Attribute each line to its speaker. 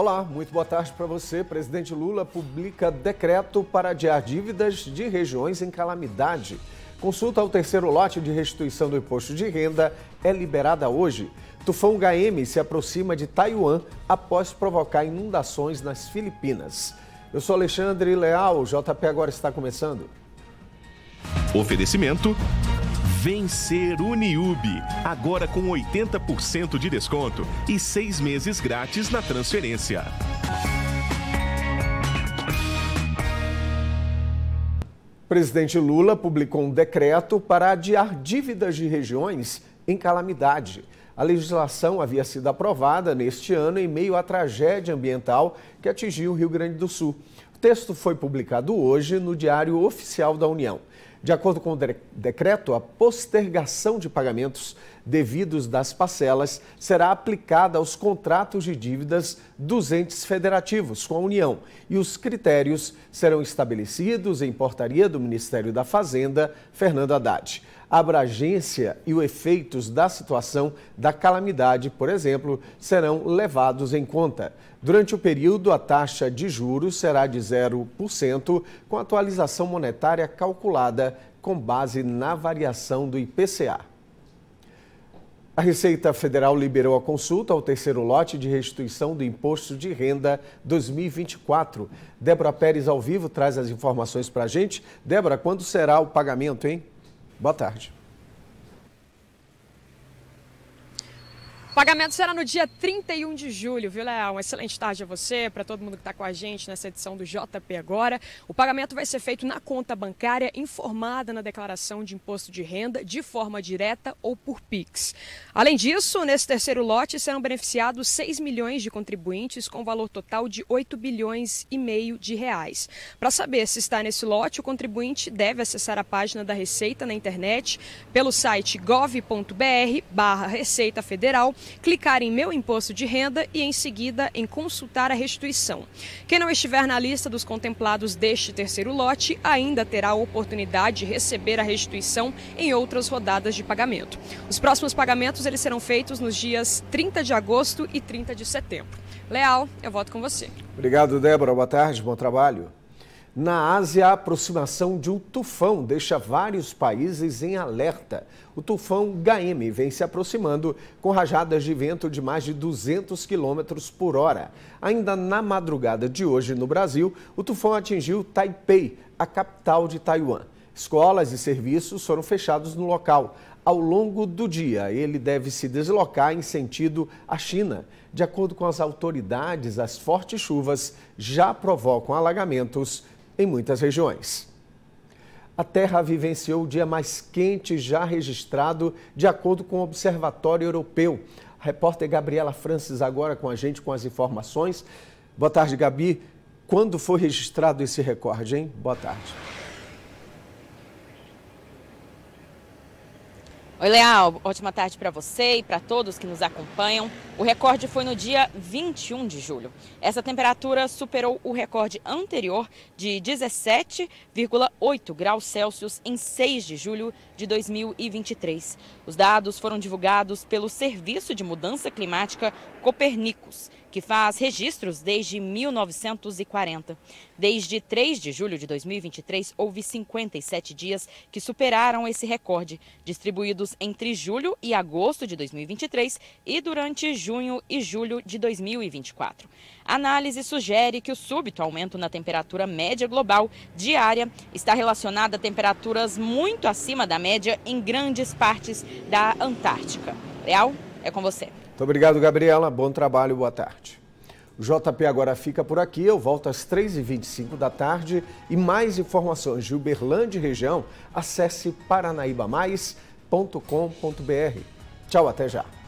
Speaker 1: Olá, muito boa tarde para você. Presidente Lula publica decreto para adiar dívidas de regiões em calamidade. Consulta ao terceiro lote de restituição do imposto de renda é liberada hoje. Tufão HM se aproxima de Taiwan após provocar inundações nas Filipinas. Eu sou Alexandre Leal, o JP agora está começando. Oferecimento Vencer Uniube, agora com 80% de desconto e seis meses grátis na transferência. Presidente Lula publicou um decreto para adiar dívidas de regiões em calamidade. A legislação havia sido aprovada neste ano em meio à tragédia ambiental que atingiu o Rio Grande do Sul. O texto foi publicado hoje no Diário Oficial da União. De acordo com o decreto, a postergação de pagamentos devidos das parcelas será aplicada aos contratos de dívidas dos entes federativos com a União e os critérios serão estabelecidos em portaria do Ministério da Fazenda, Fernando Haddad. A abrangência e os efeitos da situação da calamidade, por exemplo, serão levados em conta. Durante o período, a taxa de juros será de 0%, com atualização monetária calculada com base na variação do IPCA. A Receita Federal liberou a consulta ao terceiro lote de restituição do Imposto de Renda 2024. Débora Pérez, ao vivo, traz as informações para a gente. Débora, quando será o pagamento, hein? Boa tarde.
Speaker 2: O pagamento será no dia 31 de julho, viu, Léo? Uma excelente tarde a você, para todo mundo que está com a gente nessa edição do JP Agora. O pagamento vai ser feito na conta bancária informada na declaração de imposto de renda, de forma direta ou por PIX. Além disso, nesse terceiro lote serão beneficiados 6 milhões de contribuintes com valor total de 8 bilhões e meio de reais. Para saber se está nesse lote, o contribuinte deve acessar a página da Receita na internet pelo site gov.br barra Receita Federal clicar em Meu Imposto de Renda e, em seguida, em Consultar a Restituição. Quem não estiver na lista dos contemplados deste terceiro lote ainda terá a oportunidade de receber a restituição em outras rodadas de pagamento. Os próximos pagamentos eles serão feitos nos dias 30 de agosto e 30 de setembro. Leal, eu volto com você.
Speaker 1: Obrigado, Débora. Boa tarde, bom trabalho. Na Ásia, a aproximação de um tufão deixa vários países em alerta. O tufão Gaeme vem se aproximando com rajadas de vento de mais de 200 km por hora. Ainda na madrugada de hoje no Brasil, o tufão atingiu Taipei, a capital de Taiwan. Escolas e serviços foram fechados no local. Ao longo do dia, ele deve se deslocar em sentido à China. De acordo com as autoridades, as fortes chuvas já provocam alagamentos em muitas regiões. A Terra vivenciou o dia mais quente já registrado, de acordo com o Observatório Europeu. A repórter Gabriela Francis agora com a gente com as informações. Boa tarde, Gabi. Quando foi registrado esse recorde, hein? Boa tarde.
Speaker 3: Oi, Leal. Ótima tarde para você e para todos que nos acompanham. O recorde foi no dia 21 de julho. Essa temperatura superou o recorde anterior de 17,8 graus Celsius em 6 de julho de 2023. Os dados foram divulgados pelo Serviço de Mudança Climática Copernicus, que faz registros desde 1940. Desde 3 de julho de 2023, houve 57 dias que superaram esse recorde, distribuídos entre julho e agosto de 2023 e durante junho e julho de 2024. A análise sugere que o súbito aumento na temperatura média global diária está relacionado a temperaturas muito acima da média em grandes partes da Antártica. Leal, é com você.
Speaker 1: Muito obrigado, Gabriela. Bom trabalho, boa tarde. O JP agora fica por aqui. Eu volto às 3h25 da tarde. E mais informações de Uberlândia e região, acesse paranaíbamais.com.br. Tchau, até já.